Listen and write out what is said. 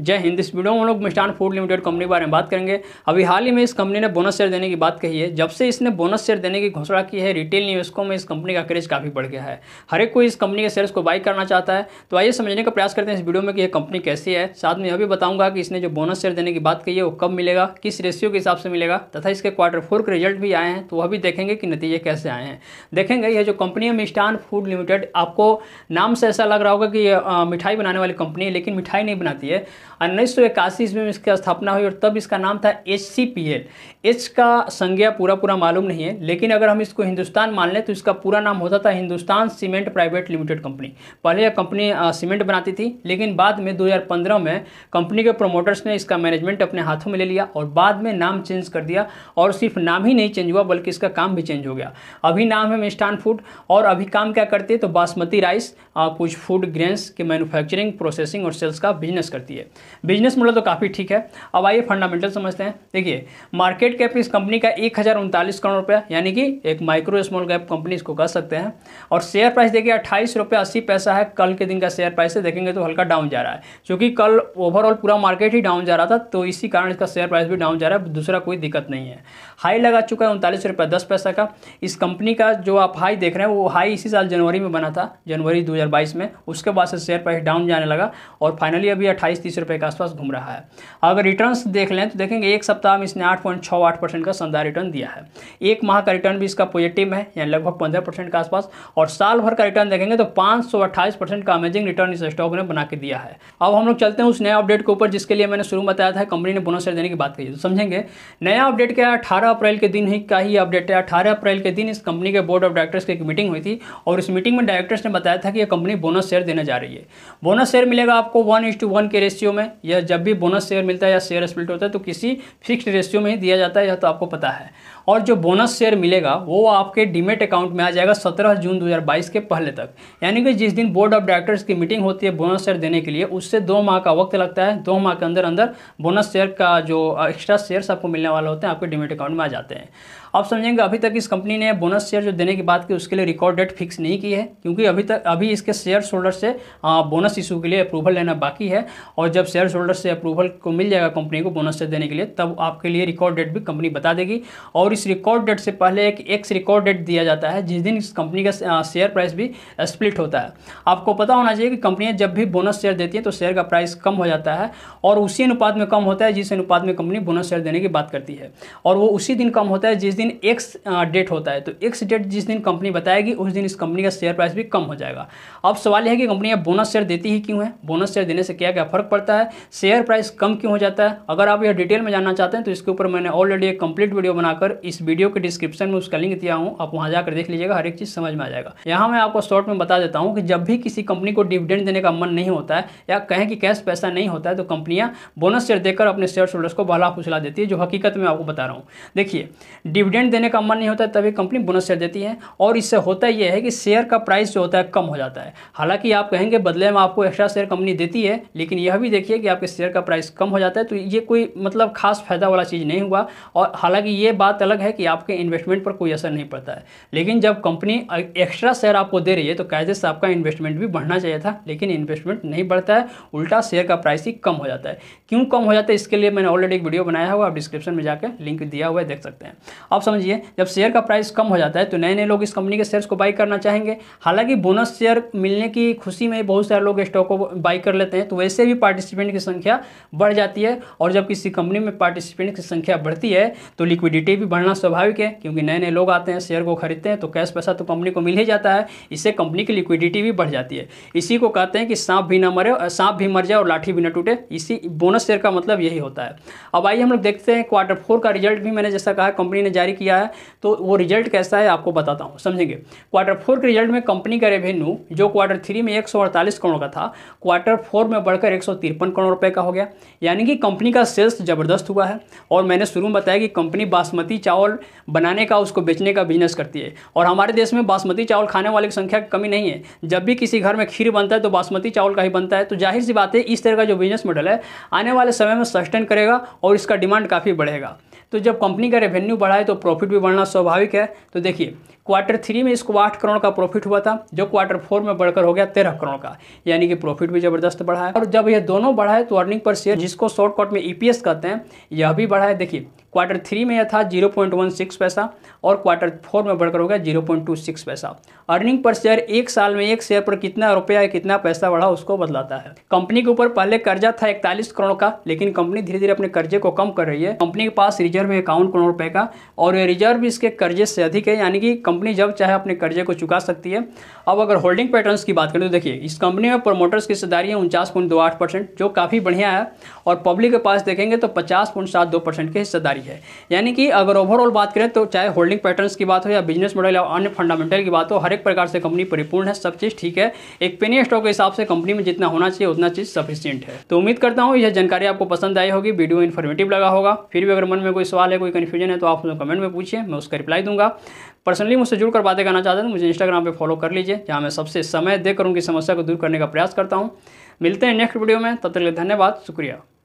जय हिंद इस वीडियो में हम लोग मिष्टान फूड लिमिटेड कंपनी के बारे में बात करेंगे अभी हाल ही में इस कंपनी ने बोनस शेयर देने की बात कही है जब से इसने बोनस शेयर देने की घोषणा की है रिटेल निवेशकों में इस कंपनी का क्रेज काफ़ी बढ़ गया है हर एक कोई इस कंपनी के शेयर्स को बाई करना चाहता है तो आइए समझने का प्रयास करते हैं इस वीडियो में कि यह कंपनी कैसी है साथ में यह भी बताऊंगा कि इसने जो बोनस शेयर देने की बात कही है वो कब मिलेगा किस रेशियो के हिसाब से मिलेगा तथा इसके क्वार्टर फोर के रिजल्ट भी आए हैं तो वह भी देखेंगे कि नतीजे कैसे आए हैं देखेंगे यह जो कंपनी है मिष्टान फूड लिमिटेड आपको नाम से ऐसा लग रहा होगा कि मिठाई बनाने वाली कंपनी है लेकिन मिठाई नहीं बनाती है उन्नीस ईस्वी में इसकी स्थापना हुई और तब इसका नाम था H C P L H का संज्ञा पूरा पूरा मालूम नहीं है लेकिन अगर हम इसको हिंदुस्तान मान लें तो इसका पूरा नाम होता था Hindustan cement private limited company पहले यह कंपनी सीमेंट बनाती थी लेकिन बाद में 2015 में कंपनी के प्रोमोटर्स ने इसका मैनेजमेंट अपने हाथों में ले लिया और बाद में नाम चेंज कर दिया और सिर्फ नाम ही नहीं चेंज हुआ बल्कि इसका काम भी चेंज हो गया अभी नाम है मिस्टान फूड और अभी काम क्या करती है तो बासमती राइस कुछ फूड ग्रेन्स की मैन्युफैक्चरिंग प्रोसेसिंग और सेल्स का बिजनेस करती है बिजनेस मॉडल तो काफ़ी ठीक है अब आइए फंडामेंटल समझते हैं देखिए मार्केट कैप इस कंपनी का एक करोड़ रुपया यानी कि एक माइक्रो स्मॉल कैप कंपनी इसको कह सकते हैं और शेयर प्राइस देखिए अट्ठाईस रुपये अस्सी पैसा है कल के दिन का शेयर प्राइस से देखेंगे तो हल्का डाउन जा रहा है क्योंकि कल ओवरऑल पूरा मार्केट ही डाउन जा रहा था तो इसी कारण इसका शेयर प्राइस भी डाउन जा रहा है दूसरा कोई दिक्कत नहीं है हाई लगा चुका है उनतालीस रुपये दस पैसा का इस कंपनी का जो आप हाई देख रहे हैं वो हाई इसी साल जनवरी में बना था जनवरी दो में उसके बाद से शेयर प्राइस डाउन जाने लगा और फाइनली अभी अट्ठाईस तीस रुपये के आसपास घूम रहा है अगर रिटर्न्स देख लें तो देखेंगे एक सप्ताह में इसने आठ परसेंट का शानदार रिटर्न दिया है एक माह का रिटर्न भी इसका पॉजिटिव है यानी लगभग पंद्रह परसेंट के आसपास और साल भर का रिटर्न देखेंगे तो पाँच का अमेजिंग रिटर्न इस स्टॉक ने बना के दिया है अब हम लोग चलते हैं उस नए अपडेट के ऊपर जिसके लिए मैंने शुरू बताया था कंपनी ने बोनस शेयर देने की बात कही तो समझेंगे नया अपडेट क्या है अठारह अप्रैल के दिन ही का ही अपडेट है अठारह अप्रैल के दिन इस कंपनी के बोर्ड ऑफ डायरेक्टर्स की एक मीटिंग हुई थी और इस मीटिंग में डायरेक्टर्स ने बताया था कि यह कंपनी बोनस शेयर देने जा रही है बोनस शेयर मिलेगा आपको वन इस टू वन के रेशियो में है या जब भी बोनस शेयर मिलता है या शेयर स्प्लिट होता है तो किसी फिक्स्ड रेशियो में ही दिया जाता है यह तो आपको पता है और जो बोनस शेयर मिलेगा वो आपके डीमेट अकाउंट में आ जाएगा 17 जून 2022 के पहले तक यानी कि जिस दिन बोर्ड ऑफ डायरेक्टर्स की मीटिंग होती है बोनस शेयर देने के लिए उससे दो माह का वक्त लगता है दो माह के अंदर अंदर बोनस शेयर का जो एक्स्ट्रा uh, शेयर्स आपको मिलने वाला होते हैं आपके डीमेट अकाउंट में आ जाते हैं आप समझेंगे अभी तक इस कंपनी ने बोनस शेयर जो देने की बात की उसके लिए रिकॉर्ड डेट फिक्स नहीं की है क्योंकि अभी तक अभी इसके शेयर होल्डर से बोनस इशू के लिए अप्रूवल लेना बाकी है और जब शेयर होल्डर से अप्रूवल को मिल जाएगा कंपनी को बोनस शेयर देने के लिए तब आपके लिए रिकॉर्ड डेट भी कंपनी बता देगी और इस रिकॉर्ड डेट से पहले एक एक्स रिकॉर्ड डेट दिया जाता है जिस दिन इस कंपनी का शेयर प्राइस भी स्प्लिट होता है आपको पता होना चाहिए कि कंपनियाँ जब भी बोनस शेयर देती हैं तो शेयर का प्राइस कम हो जाता है और उसी अनुपात में कम होता है जिस अनुपात में कंपनी बोनस शेयर देने की बात करती है और वो उसी दिन कम होता है जिस दिन दिन एक्स डेट होता है तो एक्स डेट जिस दिन कंपनी बताएगी उस दिन इस कंपनी का शेयर प्राइस भी कम हो जाएगा अब सवाल यह है कि कंपनी बोनस शेयर देती ही क्यों है बोनस शेयर देने से क्या क्या फ़र्क पड़ता है शेयर प्राइस कम क्यों हो जाता है अगर आप यह डिटेल में जानना चाहते हैं तो इसके ऊपर मैंने ऑलरेडी एक कंप्लीट वीडियो बनाकर इस वीडियो के डिस्क्रिप्शन में उसका लिंक दिया हूँ आप वहाँ जाकर देख लीजिएगा हर एक चीज़ समझ में आ जाएगा यहाँ मैं आपको शॉर्ट में बता देता हूँ कि जब भी किसी कंपनी को डिविडेंड देने का मन नहीं होता है या कहें कि कैश पैसा नहीं होता है तो कंपनियाँ बोनस शेयर देकर अपने शेयर होल्डर्स को बहला फुसला देती है जो हकीकत में आपको बता रहा हूँ देखिए डिविडेंड डिविडेंड देने का मन नहीं होता है तभी कंपनी बोनस शेयर देती है और इससे होता यह है कि शेयर का प्राइस जो होता है कम हो जाता है हालांकि आप कहेंगे बदले में आपको एक्स्ट्रा शेयर कंपनी देती है लेकिन यह भी देखिए कि आपके शेयर का प्राइस कम हो जाता है तो ये कोई मतलब खास फायदा वाला चीज़ नहीं हुआ और हालांकि ये बात अलग है कि आपके इन्वेस्टमेंट पर कोई असर नहीं पड़ता है लेकिन जब कंपनी एक्स्ट्रा शेयर आपको दे रही है तो कायदे से आपका इन्वेस्टमेंट भी बढ़ना चाहिए था लेकिन इन्वेस्टमेंट नहीं बढ़ता है उल्टा शेयर का प्राइस ही कम हो जाता है क्यों कम हो जाता है इसके लिए मैंने ऑलरेडी एक वीडियो बनाया हुआ आप डिस्क्रिप्शन में जाकर लिंक दिया हुआ है देख सकते हैं अब समझिए जब शेयर का प्राइस कम हो जाता है तो नए नए लोग इस कंपनी के शेयर्स को बाई करना चाहेंगे हालांकि बोनस शेयर मिलने की खुशी में बहुत सारे लोग स्टॉक को बाई कर लेते हैं तो वैसे भी पार्टिसिपेंट की संख्या बढ़ जाती है और जब किसी कंपनी में पार्टिसिपेंट की संख्या बढ़ती है तो लिक्विडिटी भी बढ़ना स्वाभाविक है क्योंकि नए नए लोग आते हैं शेयर को खरीदते हैं तो कैश पैसा तो कंपनी को मिल ही जाता है इससे कंपनी की लिक्विडिटी भी बढ़ जाती है इसी को कहते हैं कि सांप भी ना मरे सांप भी मर जाए और लाठी भी ना टूटे इसी बोनस शेयर का मतलब यही होता है अब आइए हम लोग देखते हैं क्वार्टर फोर का रिजल्ट भी मैंने जैसा कहा कंपनी ने जारी जारी किया है तो वो रिजल्ट कैसा है आपको बताता हूँ समझेंगे क्वार्टर फोर के रिजल्ट में कंपनी का रेवेन्यू जो क्वार्टर थ्री में एक करोड़ का था क्वार्टर फोर में बढ़कर एक करोड़ रुपये का हो गया यानी कि कंपनी का सेल्स ज़बरदस्त हुआ है और मैंने शुरू में बताया कि कंपनी बासमती चावल बनाने का उसको बेचने का बिजनेस करती है और हमारे देश में बासमती चावल खाने वाले की संख्या कमी नहीं है जब भी किसी घर में खीर बनता है तो बासमती चावल का ही बनता है तो जाहिर सी बात है इस तरह का जो बिजनेस मॉडल है आने वाले समय में सस्टेन करेगा और इसका डिमांड काफ़ी बढ़ेगा तो जब कंपनी का रेवेन्यू बढ़ाए तो प्रॉफिट भी बढ़ना स्वाभाविक है तो देखिए क्वार्टर थ्री में इसको आठ करोड़ का प्रॉफिट हुआ था जो क्वार्टर फोर में बढ़कर हो गया तेरह करोड़ का यानी कि प्रॉफिट भी जबरदस्त बढ़ा है और जब यह दोनों बढ़ा है तो अर्निंग पर शेयर जिसको शॉर्टकट में ईपीएस e कहते हैं यह भी बढ़ा है देखिए क्वार्टर थ्री में यह था जीरो पैसा और क्वार्टर फोर में बढ़कर हो गया जीरो पॉइंट टू सिक्स पैसा अर्निंग पर शेयर एक साल में एक शेयर पर कितना रुपया कितना पैसा बढ़ा उसको बदलाता है कंपनी के ऊपर पहले कर्जा था इकतालीस करोड़ का लेकिन कंपनी धीरे धीरे अपने कर्जे को कम कर रही है कंपनी के पास रिजर्व है इक्यावन करोड़ रुपए का और रिजर्व इसके कर्जे से अधिक है यानी कि कंपनी जब चाहे अपने कर्जे को चुका सकती है अब अगर होल्डिंग पैटर्न्स की बात करें तो देखिए इस कंपनी में प्रोमोटर्स की हिस्सेदारी है उनचास पॉइंट दो आठ परसेंट जो काफ़ी बढ़िया है और पब्लिक के पास देखेंगे तो पचास पॉइंट सात दो परसेंट की हिस्सेदारी है यानी कि अगर ओवरऑल बात करें तो चाहे होल्डिंग पैटर्न्स की बात हो या बिजनेस मॉडल या अन्य फंडामेंटल की बात हो हर एक प्रकार से कंपनी परिपूर्ण है सब चीज़ ठीक है एक पेनी स्टॉक के हिसाब से कंपनी में जितना होना चाहिए उतना चीज़ सफिशियंट है तो उम्मीद करता हूँ यह जानकारी आपको पसंद आई होगी वीडियो इन्फॉर्मेटिव लगा होगा फिर भी अगर मन में कोई सवाल है कोई कन्फ्यूजन है तो आप मुझे कमेंट में पूछिए मैं उसका रिप्लाई दूंगा पर्सनली मुझसे जुड़कर बातें करना चाहते हैं तो मुझे इंस्टाग्राम पर फॉलो कर लीजिए जहाँ मैं सबसे समय देकर उनकी समस्या को दूर करने का प्रयास करता हूँ मिलते हैं नेक्स्ट वीडियो में तब तक धन्यवाद शुक्रिया